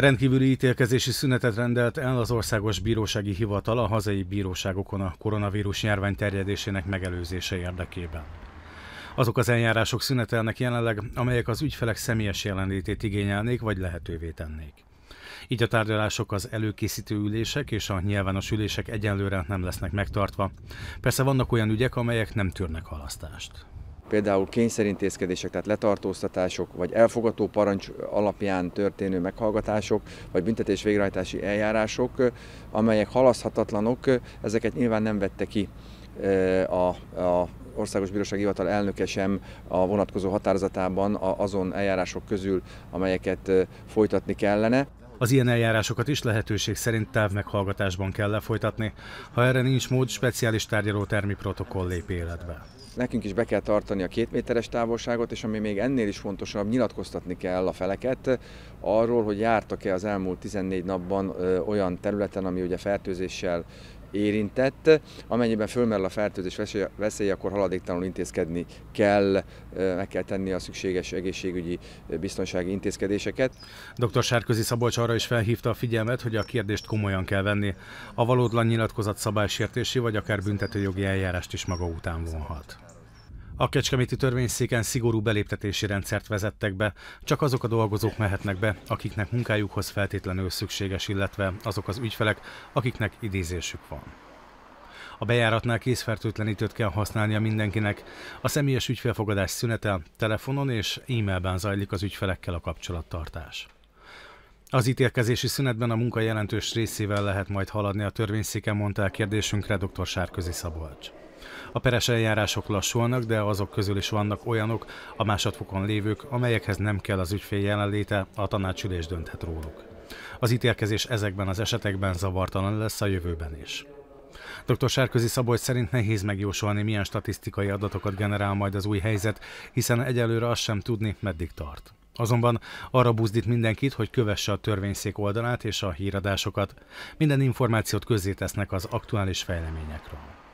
Rendkívüli ítélkezési szünetet rendelt el az Országos Bírósági Hivatal a hazai bíróságokon a koronavírus járvány terjedésének megelőzése érdekében. Azok az eljárások szünetelnek jelenleg, amelyek az ügyfelek személyes jelenlétét igényelnék vagy lehetővé tennék. Így a tárgyalások, az előkészítő ülések és a nyilvános ülések egyenlőre nem lesznek megtartva. Persze vannak olyan ügyek, amelyek nem tűrnek halasztást például kényszerintézkedések, tehát letartóztatások, vagy elfogató parancs alapján történő meghallgatások, vagy büntetés végrehajtási eljárások, amelyek halaszhatatlanok, ezeket nyilván nem vette ki a, a Országos Bíróság Hivatal elnöke sem a vonatkozó határozatában azon eljárások közül, amelyeket folytatni kellene. Az ilyen eljárásokat is lehetőség szerint távmeghallgatásban kell lefolytatni, ha erre nincs mód, speciális termi protokoll lép életbe. Nekünk is be kell tartani a két méteres távolságot, és ami még ennél is fontosabb, nyilatkoztatni kell a feleket arról, hogy jártak-e az elmúlt 14 napban olyan területen, ami ugye fertőzéssel érintett. Amennyiben fölmerül a fertőzés veszélye, akkor haladéktalanul intézkedni kell, meg kell tenni a szükséges egészségügyi biztonsági intézkedéseket. Dr. Sárközi Szabolcs arra is felhívta a figyelmet, hogy a kérdést komolyan kell venni. A valódlan nyilatkozat szabálysértési vagy akár büntetőjogi eljárást is maga után vonhat. A Kecskeméti törvényszéken szigorú beléptetési rendszert vezettek be. Csak azok a dolgozók mehetnek be, akiknek munkájukhoz feltétlenül szükséges, illetve azok az ügyfelek, akiknek idézésük van. A bejáratnál készfertőtlenítőt kell használnia mindenkinek. A személyes ügyfélfogadás szünete telefonon és e-mailben zajlik az ügyfelekkel a kapcsolattartás. Az ítélkezési szünetben a munka jelentős részével lehet majd haladni a törvényszéken, mondta el kérdésünkre dr. Sárközi Szabolcs. A peres eljárások lassulnak, de azok közül is vannak olyanok, a másodfokon lévők, amelyekhez nem kell az ügyfél jelenléte, a tanácsülés dönthet róluk. Az ítélkezés ezekben az esetekben zavartalan lesz a jövőben is. Dr. Sárközi Szabolcs szerint nehéz megjósolni, milyen statisztikai adatokat generál majd az új helyzet, hiszen egyelőre azt sem tudni, meddig tart. Azonban arra buzdít mindenkit, hogy kövesse a törvényszék oldalát és a híradásokat. Minden információt közzétesznek az aktuális fejleményekről.